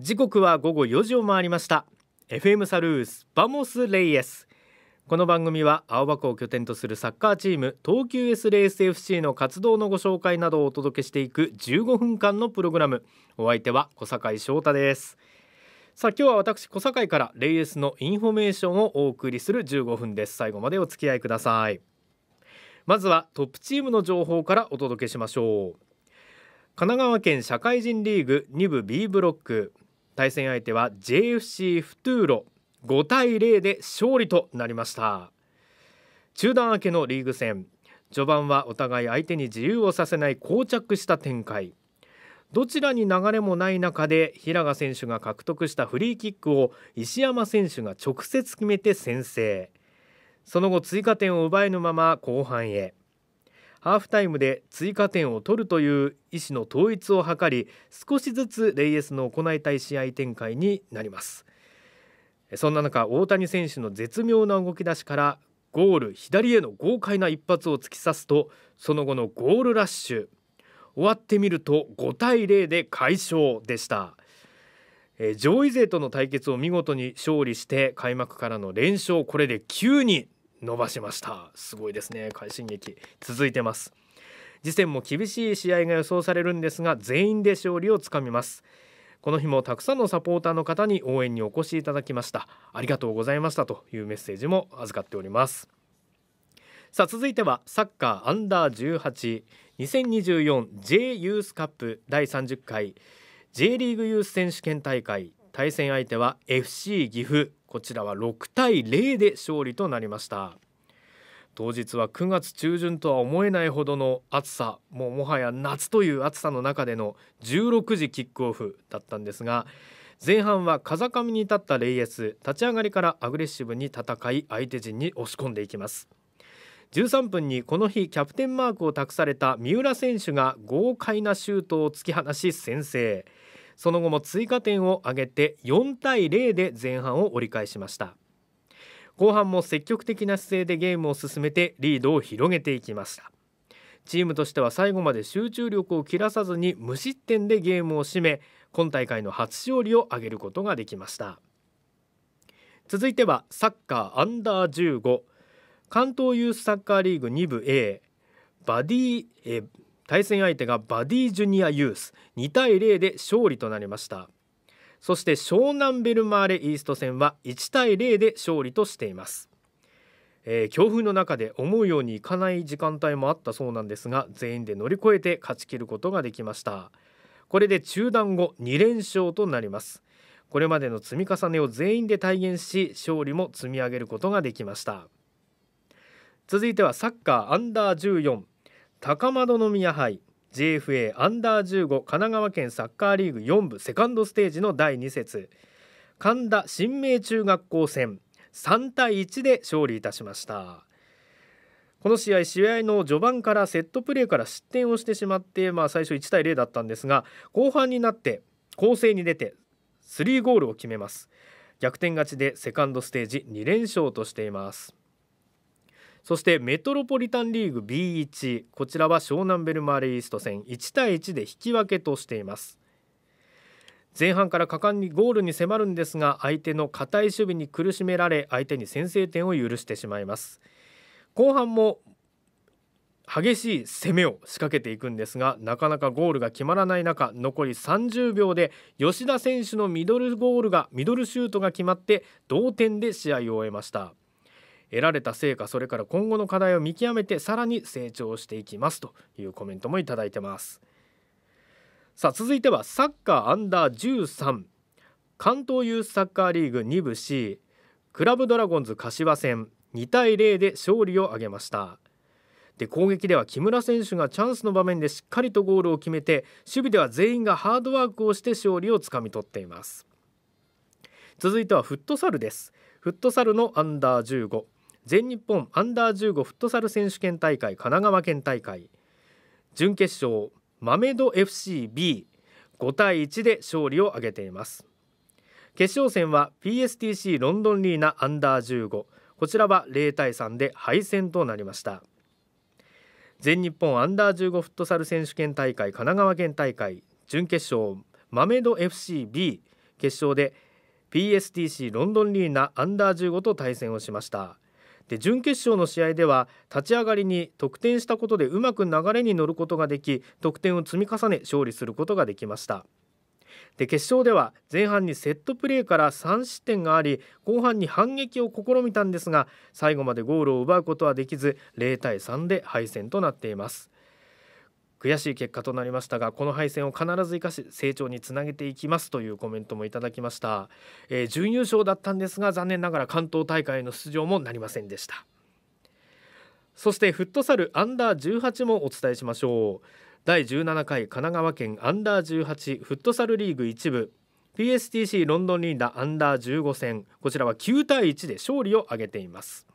時刻は午後4時を回りました FM サルースバモスレイエスこの番組は青葉区を拠点とするサッカーチーム東急 S レース FC の活動のご紹介などをお届けしていく15分間のプログラムお相手は小坂翔太ですさあ今日は私小坂からレイエスのインフォメーションをお送りする15分です最後までお付き合いくださいまずはトップチームの情報からお届けしましょう神奈川県社会人リーグ2部 B ブロック対戦相手は JFC フトゥーロ5対0で勝利となりました中断明けのリーグ戦序盤はお互い相手に自由をさせない膠着した展開どちらに流れもない中で平賀選手が獲得したフリーキックを石山選手が直接決めて先制その後追加点を奪えぬまま後半へハーフタイムで追加点を取るという意思の統一を図り少しずつレイエスの行いたい試合展開になりますそんな中大谷選手の絶妙な動き出しからゴール左への豪快な一発を突き刺すとその後のゴールラッシュ終わってみると5対0で快勝でした上位勢との対決を見事に勝利して開幕からの連勝これで9に伸ばしましたすごいですね快進撃続いてます次戦も厳しい試合が予想されるんですが全員で勝利をつかみますこの日もたくさんのサポーターの方に応援にお越しいただきましたありがとうございましたというメッセージも預かっておりますさあ続いてはサッカーアンダー 182024J ユースカップ第30回 J リーグユース選手権大会対戦相手は FC 岐阜こちらは6対0で勝利となりました当日は9月中旬とは思えないほどの暑さもうもはや夏という暑さの中での16時キックオフだったんですが前半は風上に立ったレイエス立ち上がりからアグレッシブに戦い相手陣に押し込んでいきます13分にこの日キャプテンマークを託された三浦選手が豪快なシュートを突き放し先制その後も追加点を挙げて4対0で前半を折り返しました後半も積極的な姿勢でゲームを進めてリードを広げていきましたチームとしては最後まで集中力を切らさずに無失点でゲームを締め今大会の初勝利を挙げることができました続いてはサッカーアンダー15関東ユースサッカーリーグ2部 A バディ対戦相手がバディジュニアユース2対0で勝利となりましたそして湘南ベルマーレイースト戦は1対0で勝利としていますえー、強風の中で思うようにいかない時間帯もあったそうなんですが全員で乗り越えて勝ち切ることができましたこれで中断後2連勝となりますこれまでの積み重ねを全員で体現し勝利も積み上げることができました続いてはサッカーアンダー1 4高円宮杯 JFA アンダー15神奈川県サッカーリーグ4部セカンドステージの第2節神田新明中学校戦3対1で勝利いたしましたこの試合試合の序盤からセットプレーから失点をしてしまって、まあ、最初1対0だったんですが後半になって攻勢に出て3ゴールを決めます逆転勝ちでセカンドステージ2連勝としていますそしてメトロポリタンリーグ B1 こちらは湘南ベルマーレイースト戦1対1で引き分けとしています前半から果敢にゴールに迫るんですが相手の堅い守備に苦しめられ相手に先制点を許してしまいます後半も激しい攻めを仕掛けていくんですがなかなかゴールが決まらない中残り30秒で吉田選手のミドルゴールがミドルシュートが決まって同点で試合を終えました得られた成果それから今後の課題を見極めてさらに成長していきますというコメントもいただいてますさあ続いてはサッカーアンダー13関東ユースサッカーリーグ2部 C クラブドラゴンズ柏戦2対0で勝利を挙げましたで攻撃では木村選手がチャンスの場面でしっかりとゴールを決めて守備では全員がハードワークをして勝利をつかみ取っています続いてはフットサルですフットサルのアンダー15全日本アンダー15フットサル選手権大会神奈川県大会準決勝マメド FCB5 対1で勝利を挙げています決勝戦は PSTC ロンドンリーナアンダー15こちらは0対3で敗戦となりました全日本アンダー15フットサル選手権大会神奈川県大会準決勝マメド FCB 決勝で PSTC ロンドンリーナアンダー15と対戦をしましたで準決勝の試合では立ち上がりに得点したことでうまく流れに乗ることができ得点を積み重ね勝利することができましたで決勝では前半にセットプレーから3失点があり後半に反撃を試みたんですが最後までゴールを奪うことはできず0対3で敗戦となっています悔しい結果となりましたがこの敗戦を必ず生かし成長につなげていきますというコメントもいただきました、えー、準優勝だったんですが残念ながら関東大会の出場もなりませんでしたそしてフットサルアンダー18もお伝えしましょう第17回神奈川県アンダー18フットサルリーグ1部 PSTC ロンドンリーダーアンダー15戦こちらは9対1で勝利を挙げています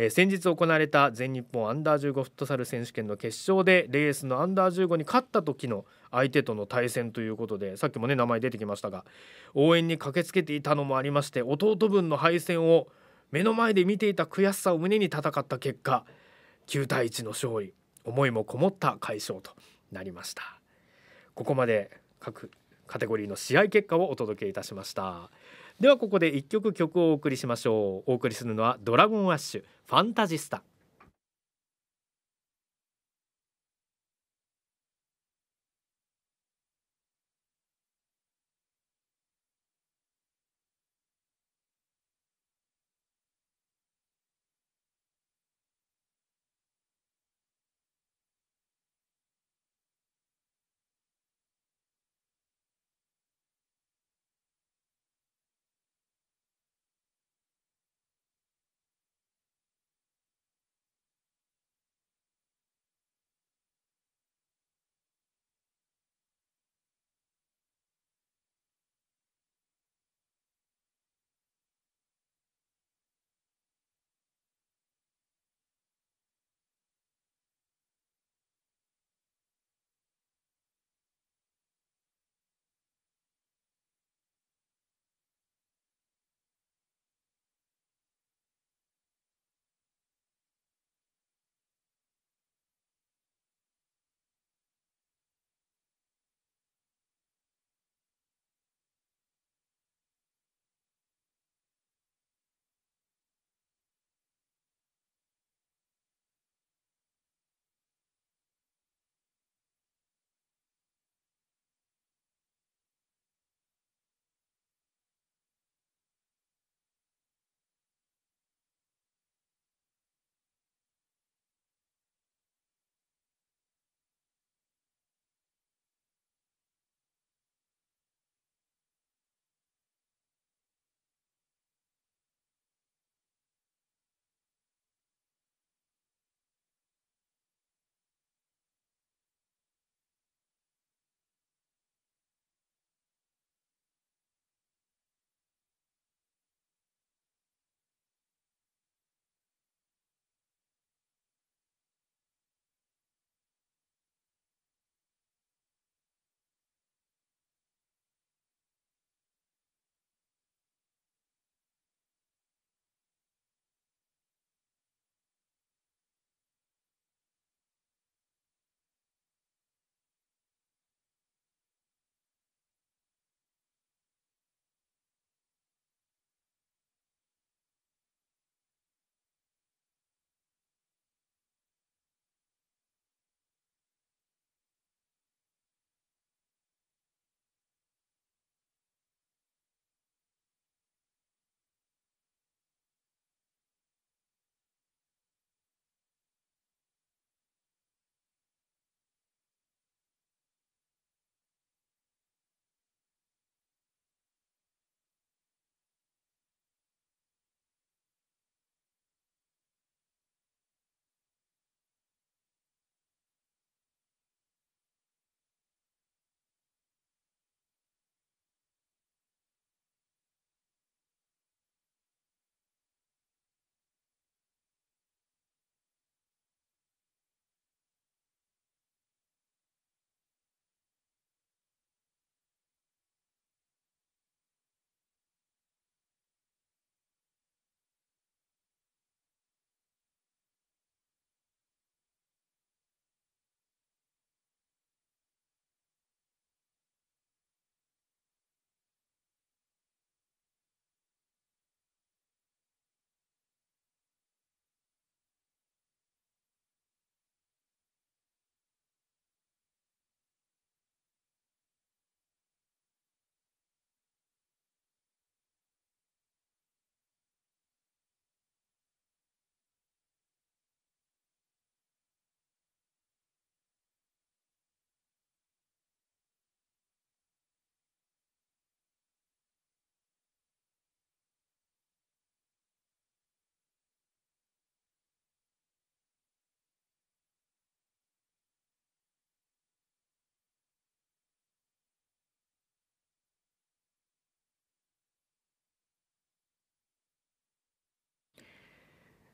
えー、先日行われた全日本アンダー15フットサル選手権の決勝でレースのアンダー15に勝った時の相手との対戦ということでさっきもね名前出てきましたが応援に駆けつけていたのもありまして弟分の敗戦を目の前で見ていた悔しさを胸に戦った結果9対1の勝利思いもこもった快勝となりましたここまで各カテゴリーの試合結果をお届けいたしましたではここで一曲曲をお送りしましょうお送りするのはドラゴンアッシュファンタジスタ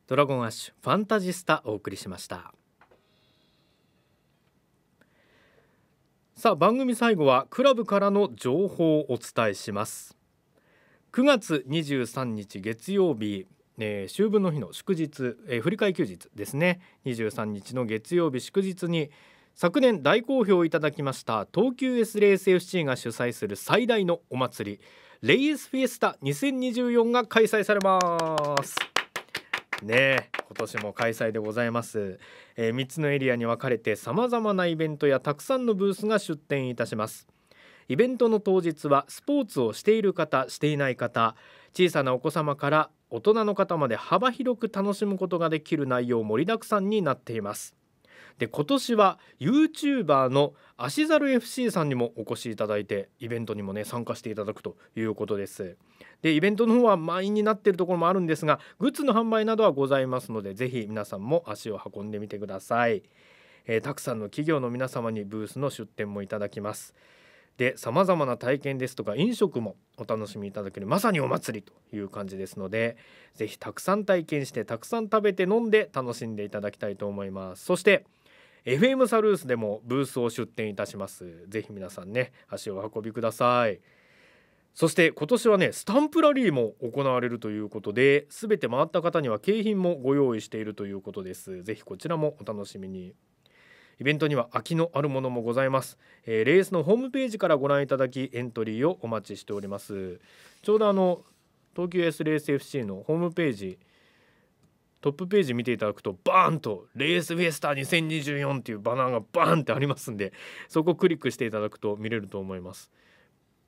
ドラゴンアッシュファンタジスタお送りしましたさあ番組最後はクラブからの情報をお伝えします9月23日月曜日えー、秋分の日の祝日、えー、振り替休日ですね23日の月曜日祝日に昨年大好評いただきました東急 S0SFC が主催する最大のお祭りレイエスフィエスタ2024が開催されますね今年も開催でございます、えー、3つのエリアに分かれて様々なイベントやたくさんのブースが出展いたしますイベントの当日はスポーツをしている方していない方小さなお子様から大人の方まで幅広く楽しむことができる内容盛りだくさんになっていますで今年は YouTuber の足猿 FC さんにもお越しいただいてイベントにもね参加していただくということですでイベントの方は満員になっているところもあるんですがグッズの販売などはございますのでぜひ皆さんも足を運んでみてください、えー、たくさんの企業の皆様にブースの出店もいただきますでさまざまな体験ですとか飲食もお楽しみいただけるまさにお祭りという感じですのでぜひたくさん体験してたくさん食べて飲んで楽しんでいただきたいと思いますそして FM サルースでもブースを出展いたしますぜひ皆さんね足を運びくださいそして今年はねスタンプラリーも行われるということで全て回った方には景品もご用意しているということですぜひこちらもお楽しみにイベントには空きのあるものもございます、えー、レースのホームページからご覧いただきエントリーをお待ちしておりますちょうどあの東急 S レース FC のホームページトップページ見ていただくとバーンと「レースフェスタ2024」っていうバナーがバーンってありますんでそこをクリックしていただくと見れると思います。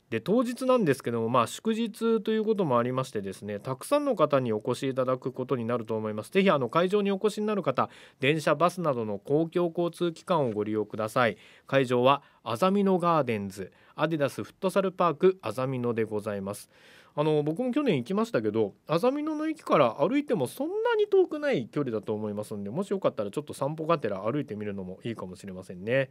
で当日なんですけども、まあ、祝日ということもありましてですねたくさんの方にお越しいただくことになると思いますぜひあの会場にお越しになる方電車バスなどの公共交通機関をご利用ください会場はあざみのガーデンズアディダスフットサルパークあざみのでございますあの僕も去年行きましたけどあざみ野の駅から歩いてもそんなに遠くない距離だと思いますんでもしよかったらちょっと散歩がてら歩いてみるのもいいかもしれませんね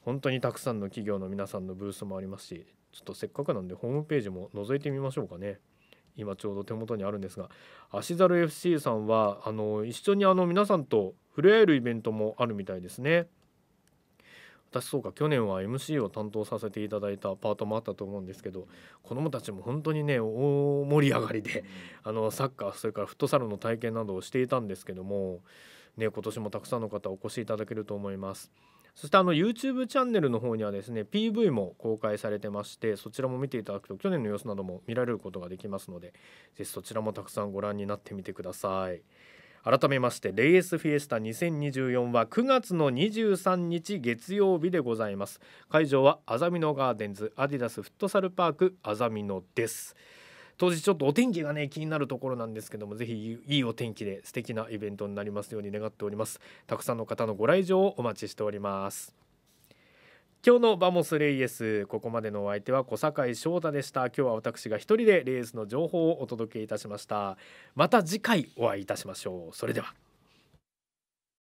本当にたくさんの企業の皆さんのブースもありますしちょっとせっかくなんでホームページも覗いてみましょうかね今ちょうど手元にあるんですが足猿 FC さんはあの一緒にあの皆さんと触れ合えるイベントもあるみたいですね私そうか去年は MC を担当させていただいたパートもあったと思うんですけど子どもたちも本当にね大盛り上がりであのサッカーそれからフットサルの体験などをしていたんですけども、ね、今年もたくさんの方お越しいただけると思います。そしてあの YouTube チャンネルの方にはですね PV も公開されてましてそちらも見ていただくと去年の様子なども見られることができますので是非そちらもたくさんご覧になってみてください。改めましてレイエスフィエスタ2024は9月の23日月曜日でございます会場はアザミ野ガーデンズアディダスフットサルパークアザミ野です当日ちょっとお天気がね気になるところなんですけどもぜひいいお天気で素敵なイベントになりますように願っておりますたくさんの方のご来場をお待ちしております今日のバモスレイエスここまでのお相手は小堺翔太でした今日は私が一人でレースの情報をお届けいたしましたまた次回お会いいたしましょうそれでは